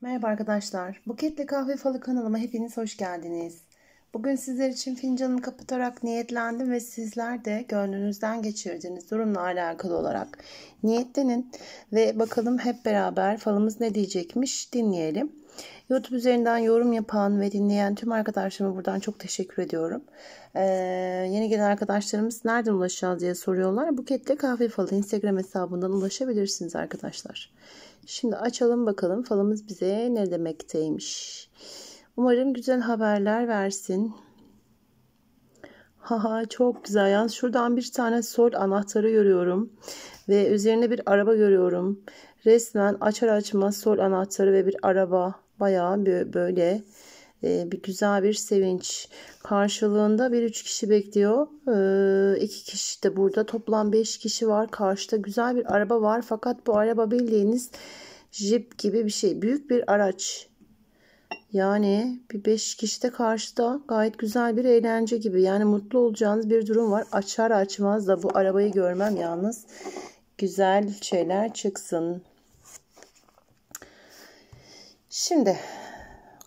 Merhaba arkadaşlar. Buketli Kahve Falı kanalıma hepiniz hoş geldiniz. Bugün sizler için fincanımı kapatarak niyetlendim ve sizler de gönlünüzden geçirdiğiniz durumla alakalı olarak niyetlenin ve bakalım hep beraber falımız ne diyecekmiş dinleyelim. YouTube üzerinden yorum yapan ve dinleyen tüm arkadaşlarıma buradan çok teşekkür ediyorum. Ee, yeni gelen arkadaşlarımız nereden ulaşacağız diye soruyorlar. Buketle Kahve Falı Instagram hesabından ulaşabilirsiniz arkadaşlar. Arkadaşlar. Şimdi açalım bakalım falımız bize ne demekteymiş. Umarım güzel haberler versin. Haha çok güzel. Yalnız şuradan bir tane sol anahtarı görüyorum. Ve üzerine bir araba görüyorum. Resmen açar açmaz sol anahtarı ve bir araba. Bayağı böyle e, bir güzel bir sevinç. Karşılığında bir üç kişi bekliyor. Ee, iki kişi de burada. Toplam beş kişi var. Karşıda güzel bir araba var. Fakat bu araba bildiğiniz jip gibi bir şey. Büyük bir araç. Yani bir 5 kişi de karşıda gayet güzel bir eğlence gibi. Yani mutlu olacağınız bir durum var. Açar açmaz da bu arabayı görmem yalnız güzel şeyler çıksın. Şimdi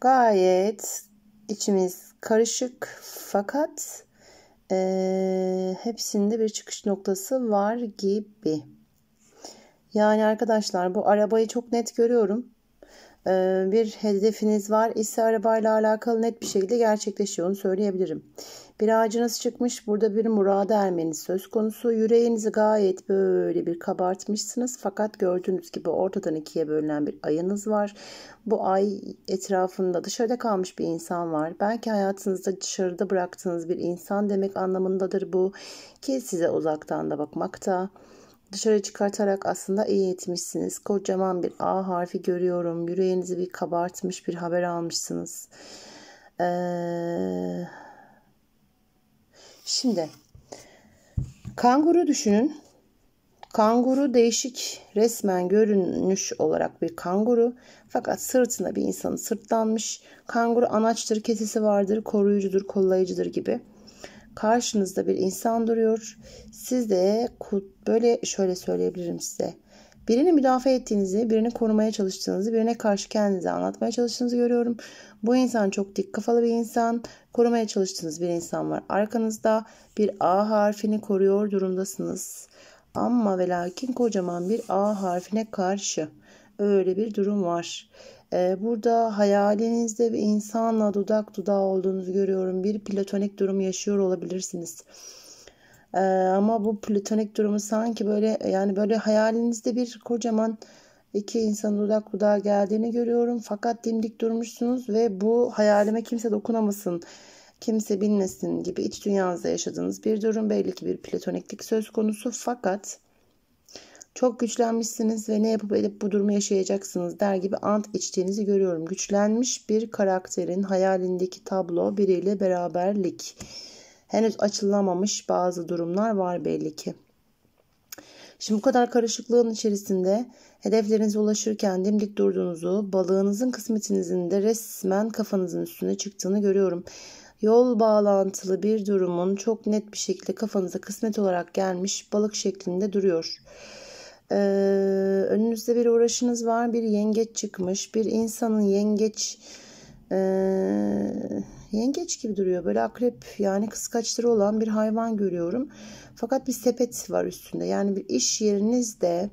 gayet içimiz karışık fakat e, hepsinde bir çıkış noktası var gibi. Yani arkadaşlar bu arabayı çok net görüyorum. Ee, bir hedefiniz var ise arabayla alakalı net bir şekilde gerçekleşiyor onu söyleyebilirim. Bir ağacınız çıkmış burada bir murada ermeniz söz konusu. Yüreğinizi gayet böyle bir kabartmışsınız. Fakat gördüğünüz gibi ortadan ikiye bölünen bir ayınız var. Bu ay etrafında dışarıda kalmış bir insan var. Belki hayatınızda dışarıda bıraktığınız bir insan demek anlamındadır bu. Ki size uzaktan da bakmakta dışarı çıkartarak aslında iyi etmişsiniz. Kocaman bir A harfi görüyorum. Yüreğinizi bir kabartmış bir haber almışsınız. Ee, şimdi kanguru düşünün. Kanguru değişik resmen görünüş olarak bir kanguru fakat sırtına bir insanı sırtlanmış. Kanguru anaçtır, kesesi vardır, koruyucudur, kollayıcıdır gibi. Karşınızda bir insan duruyor. Siz de böyle şöyle söyleyebilirim size. Birini müdafaa ettiğinizi, birini korumaya çalıştığınızı, birine karşı kendinizi anlatmaya çalıştığınızı görüyorum. Bu insan çok dik kafalı bir insan. Korumaya çalıştığınız bir insan var. Arkanızda bir A harfini koruyor durumdasınız. Ama ve lakin kocaman bir A harfine karşı öyle bir durum var. Ee, burada hayalinizde bir insanla dudak dudağı olduğunuzu görüyorum. Bir platonik durum yaşıyor olabilirsiniz. Ee, ama bu platonik durumu sanki böyle yani böyle hayalinizde bir kocaman iki insan dudak dudağa geldiğini görüyorum. Fakat dimdik durmuşsunuz ve bu hayalime kimse dokunamasın, kimse bilmesin gibi iç dünyanızda yaşadığınız bir durum. Belli ki bir platoniklik söz konusu fakat çok güçlenmişsiniz ve ne yapıp edip bu durumu yaşayacaksınız der gibi ant içtiğinizi görüyorum. Güçlenmiş bir karakterin hayalindeki tablo biriyle beraberlik. Henüz açılamamış bazı durumlar var belli ki. Şimdi bu kadar karışıklığın içerisinde hedeflerinize ulaşırken dimdik durduğunuzu, balığınızın kısmetinizin de resmen kafanızın üstüne çıktığını görüyorum. Yol bağlantılı bir durumun çok net bir şekilde kafanıza kısmet olarak gelmiş balık şeklinde duruyor. Ee, önünüzde bir uğraşınız var. Bir yengeç çıkmış. Bir insanın yengeç e, yengeç gibi duruyor. Böyle akrep yani kıskaçları olan bir hayvan görüyorum. Fakat bir sepet var üstünde. Yani bir iş yerinizde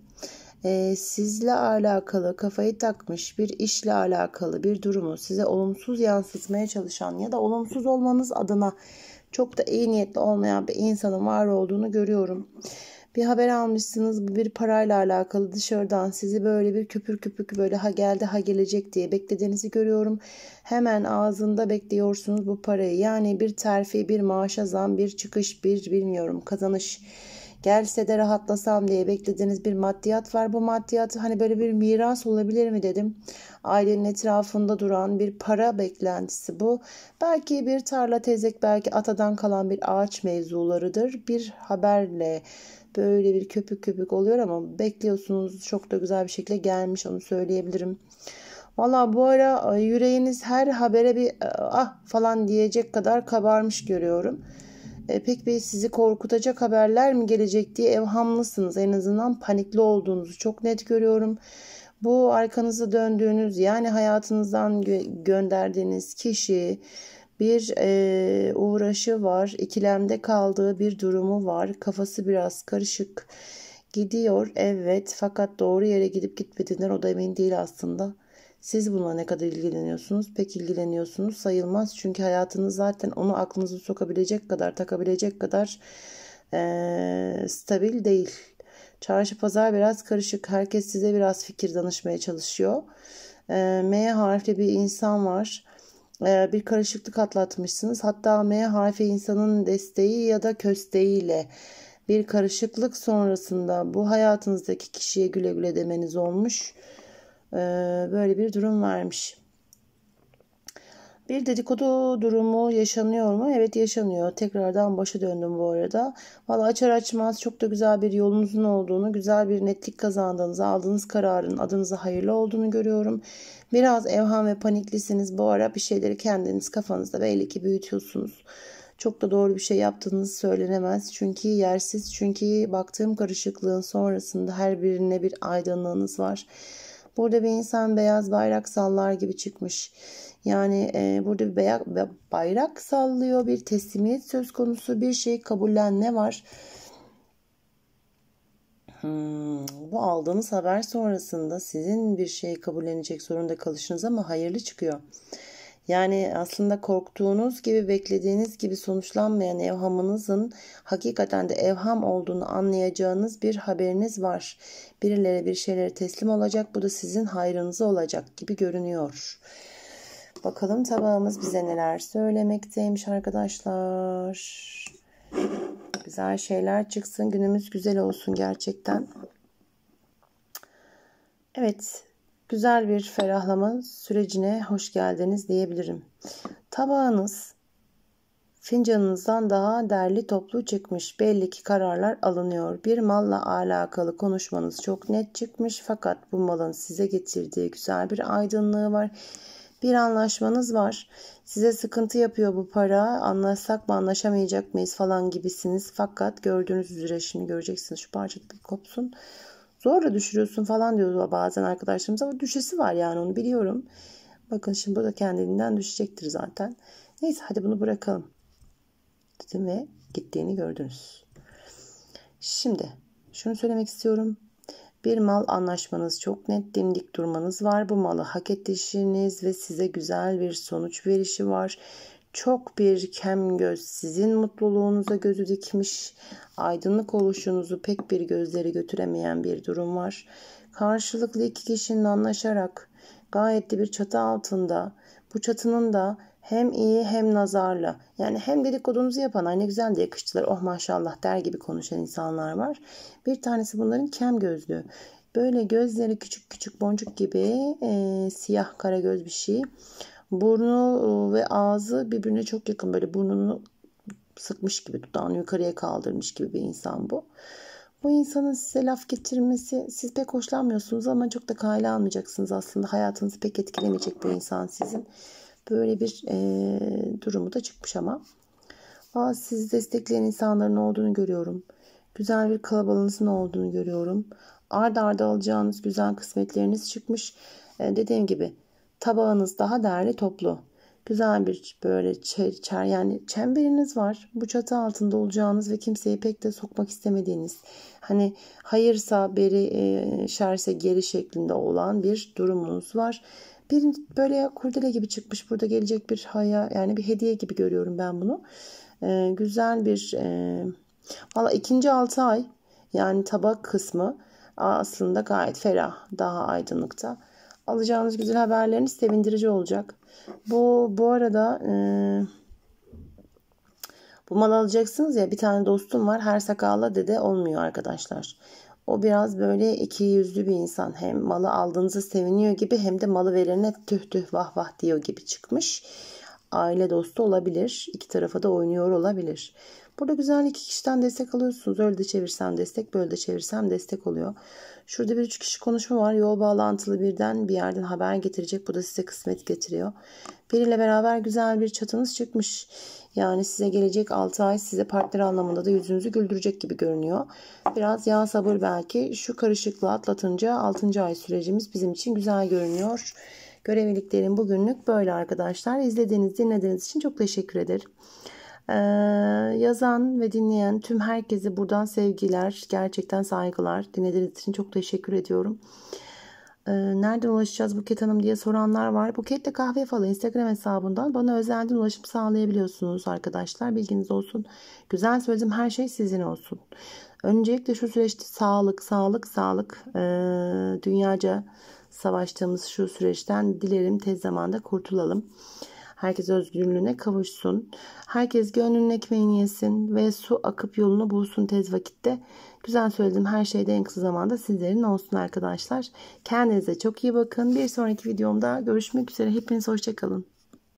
e, sizle alakalı kafayı takmış bir işle alakalı bir durumu size olumsuz yansıtmaya çalışan ya da olumsuz olmanız adına çok da iyi niyetli olmayan bir insanın var olduğunu görüyorum bir haber almışsınız bu bir parayla alakalı dışarıdan sizi böyle bir köpür köpük böyle ha geldi ha gelecek diye beklediğinizi görüyorum. Hemen ağzında bekliyorsunuz bu parayı yani bir terfi bir maaşa zam bir çıkış bir bilmiyorum kazanış Gelse de rahatlasam diye beklediğiniz bir maddiyat var. Bu maddiyat hani böyle bir miras olabilir mi dedim. Ailenin etrafında duran bir para beklentisi bu. Belki bir tarla tezek, belki atadan kalan bir ağaç mevzularıdır. Bir haberle böyle bir köpük köpük oluyor ama bekliyorsunuz çok da güzel bir şekilde gelmiş onu söyleyebilirim. Valla bu ara e, yüreğiniz her habere bir e, ah falan diyecek kadar kabarmış görüyorum. Pek Bey sizi korkutacak haberler mi gelecek diye evhamlısınız. En azından panikli olduğunuzu çok net görüyorum. Bu arkanızı döndüğünüz yani hayatınızdan gö- gönderdiğiniz kişi bir e, uğraşı var, ikilemde kaldığı bir durumu var, kafası biraz karışık gidiyor evet fakat doğru yere gidip gitmediğinden o da emin değil aslında. Siz bununla ne kadar ilgileniyorsunuz? Pek ilgileniyorsunuz sayılmaz. Çünkü hayatınız zaten onu aklınızı sokabilecek kadar, takabilecek kadar e, stabil değil. Çarşı pazar biraz karışık. Herkes size biraz fikir danışmaya çalışıyor. E, M harfli bir insan var bir karışıklık atlatmışsınız. Hatta M harfi insanın desteği ya da kösteğiyle bir karışıklık sonrasında bu hayatınızdaki kişiye güle güle demeniz olmuş. Ee, böyle bir durum varmış. Bir dedikodu durumu yaşanıyor mu? Evet yaşanıyor. Tekrardan başa döndüm bu arada. Valla açar açmaz çok da güzel bir yolunuzun olduğunu, güzel bir netlik kazandığınızı, aldığınız kararın adınıza hayırlı olduğunu görüyorum. Biraz evham ve paniklisiniz. Bu ara bir şeyleri kendiniz kafanızda belli ki büyütüyorsunuz. Çok da doğru bir şey yaptığınız söylenemez. Çünkü yersiz, çünkü baktığım karışıklığın sonrasında her birine bir aydınlığınız var. Burada bir insan beyaz bayrak sallar gibi çıkmış. Yani e, burada bir beyaz, bayrak sallıyor, bir teslimiyet söz konusu, bir şeyi kabullenme var. Hmm, bu aldığınız haber sonrasında sizin bir şeyi kabullenecek zorunda kalışınız ama hayırlı çıkıyor. Yani aslında korktuğunuz gibi beklediğiniz gibi sonuçlanmayan evhamınızın hakikaten de evham olduğunu anlayacağınız bir haberiniz var. Birileri bir şeyleri teslim olacak bu da sizin hayrınıza olacak gibi görünüyor. Bakalım tabağımız bize neler söylemekteymiş arkadaşlar. Güzel şeyler çıksın günümüz güzel olsun gerçekten. Evet güzel bir ferahlama sürecine hoş geldiniz diyebilirim. Tabağınız fincanınızdan daha derli toplu çıkmış. Belli ki kararlar alınıyor. Bir malla alakalı konuşmanız çok net çıkmış fakat bu malın size getirdiği güzel bir aydınlığı var. Bir anlaşmanız var. Size sıkıntı yapıyor bu para. Anlaşsak mı anlaşamayacak mıyız falan gibisiniz. Fakat gördüğünüz üzere şimdi göreceksiniz. Şu parçada bir kopsun zorla düşürüyorsun falan diyor bazen arkadaşlarımız ama düşesi var yani onu biliyorum. Bakın şimdi bu da kendiliğinden düşecektir zaten. Neyse hadi bunu bırakalım. Dedim ve gittiğini gördünüz. Şimdi şunu söylemek istiyorum. Bir mal anlaşmanız çok net dimdik durmanız var. Bu malı hak edişiniz ve size güzel bir sonuç verişi var. Çok bir kem göz sizin mutluluğunuza gözü dikmiş, aydınlık oluşunuzu pek bir gözleri götüremeyen bir durum var. Karşılıklı iki kişinin anlaşarak gayet de bir çatı altında, bu çatının da hem iyi hem nazarla, Yani hem dedikodunuzu yapan aynı güzel de yakıştılar oh maşallah der gibi konuşan insanlar var. Bir tanesi bunların kem gözlü. Böyle gözleri küçük küçük boncuk gibi e, siyah kara göz bir şey. Burnu e, ve ağzı birbirine çok yakın. Böyle burnunu sıkmış gibi, dudağını yukarıya kaldırmış gibi bir insan bu. Bu insanın size laf getirmesi siz pek hoşlanmıyorsunuz ama çok da kale almayacaksınız aslında. Hayatınızı pek etkilemeyecek bu insan sizin. Böyle bir e, durumu da çıkmış ama. Aa, sizi destekleyen insanların olduğunu görüyorum. Güzel bir kalabalığınızın olduğunu görüyorum. Arda arda alacağınız güzel kısmetleriniz çıkmış. E, dediğim gibi Tabağınız daha değerli, toplu. Güzel bir böyle çer, çer yani çemberiniz var. Bu çatı altında olacağınız ve kimseyi pek de sokmak istemediğiniz. Hani hayırsa beri e, şerse geri şeklinde olan bir durumunuz var. Bir böyle kurdele gibi çıkmış burada gelecek bir haya yani bir hediye gibi görüyorum ben bunu. E, güzel bir e, valla ikinci altı ay yani tabak kısmı aslında gayet ferah daha aydınlıkta alacağınız güzel haberleriniz sevindirici olacak. Bu bu arada e, bu mal alacaksınız ya bir tane dostum var her sakalla dede olmuyor arkadaşlar. O biraz böyle iki yüzlü bir insan. Hem malı aldığınızı seviniyor gibi hem de malı verene tüh tüh vah vah diyor gibi çıkmış. Aile dostu olabilir. İki tarafa da oynuyor olabilir. Burada güzel iki kişiden destek alıyorsunuz. Öyle de çevirsem destek, böyle de çevirsem destek oluyor. Şurada bir üç kişi konuşma var. Yol bağlantılı birden bir yerden haber getirecek. Bu da size kısmet getiriyor. Biriyle beraber güzel bir çatınız çıkmış. Yani size gelecek 6 ay size partner anlamında da yüzünüzü güldürecek gibi görünüyor. Biraz yağ sabır belki. Şu karışıklığı atlatınca 6. ay sürecimiz bizim için güzel görünüyor. Görevliliklerim bugünlük böyle arkadaşlar. İzlediğiniz, dinlediğiniz için çok teşekkür ederim. Ee, yazan ve dinleyen tüm herkese buradan sevgiler, gerçekten saygılar. Dinlediğiniz için çok teşekkür ediyorum. Ee, nereden ulaşacağız Buket Hanım diye soranlar var. Buketle Kahve Falı Instagram hesabından bana özelden ulaşım sağlayabiliyorsunuz arkadaşlar. Bilginiz olsun. Güzel sözüm her şey sizin olsun. Öncelikle şu süreçte sağlık, sağlık, sağlık. Ee, dünyaca savaştığımız şu süreçten dilerim tez zamanda kurtulalım. Herkes özgürlüğüne kavuşsun. Herkes gönlünün ekmeğini yesin ve su akıp yolunu bulsun tez vakitte. Güzel söyledim her şeyde en kısa zamanda sizlerin olsun arkadaşlar. Kendinize çok iyi bakın. Bir sonraki videomda görüşmek üzere. Hepiniz hoşçakalın.